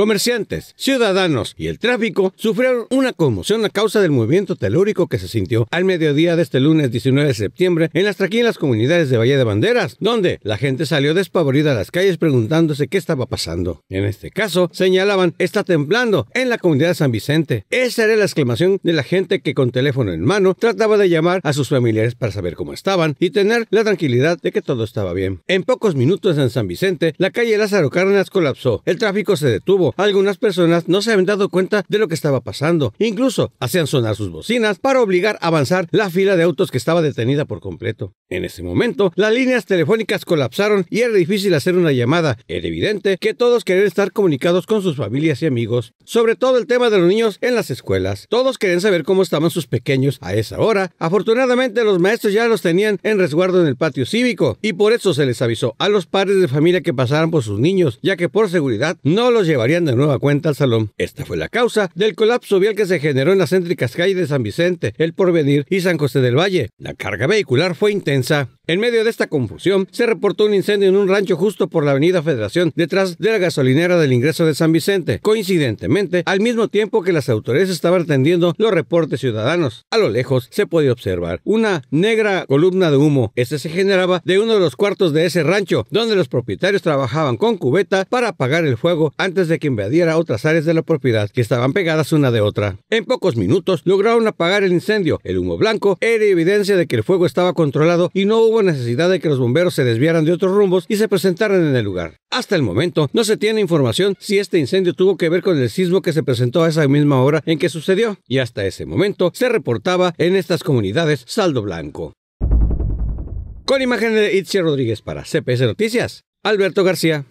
Comerciantes, ciudadanos y el tráfico sufrieron una conmoción a causa del movimiento telúrico que se sintió al mediodía de este lunes 19 de septiembre en las tranquilas comunidades de Valle de Banderas, donde la gente salió despavorida a las calles preguntándose qué estaba pasando. En este caso, señalaban, está temblando en la comunidad de San Vicente. Esa era la exclamación de la gente que con teléfono en mano trataba de llamar a sus familiares para saber cómo estaban y tener la tranquilidad de que todo estaba bien. En pocos minutos en San Vicente, la calle Lázaro Cárdenas colapsó, el tráfico se detuvo, algunas personas no se habían dado cuenta de lo que estaba pasando. Incluso hacían sonar sus bocinas para obligar a avanzar la fila de autos que estaba detenida por completo. En ese momento, las líneas telefónicas colapsaron y era difícil hacer una llamada. Era evidente que todos querían estar comunicados con sus familias y amigos, sobre todo el tema de los niños en las escuelas. Todos querían saber cómo estaban sus pequeños a esa hora. Afortunadamente, los maestros ya los tenían en resguardo en el patio cívico y por eso se les avisó a los padres de familia que pasaran por sus niños, ya que por seguridad no los llevarían de nueva cuenta al salón. Esta fue la causa del colapso vial que se generó en las céntricas calles de San Vicente, El Porvenir y San José del Valle. La carga vehicular fue intensa. En medio de esta confusión, se reportó un incendio en un rancho justo por la avenida Federación, detrás de la gasolinera del ingreso de San Vicente, coincidentemente, al mismo tiempo que las autoridades estaban atendiendo los reportes ciudadanos. A lo lejos se podía observar una negra columna de humo. Este se generaba de uno de los cuartos de ese rancho, donde los propietarios trabajaban con cubeta para apagar el fuego antes de que invadiera otras áreas de la propiedad que estaban pegadas una de otra. En pocos minutos lograron apagar el incendio. El humo blanco era evidencia de que el fuego estaba controlado y no hubo necesidad de que los bomberos se desviaran de otros rumbos y se presentaran en el lugar. Hasta el momento no se tiene información si este incendio tuvo que ver con el sismo que se presentó a esa misma hora en que sucedió, y hasta ese momento se reportaba en estas comunidades saldo blanco. Con imágenes de Itzi Rodríguez para CPS Noticias, Alberto García.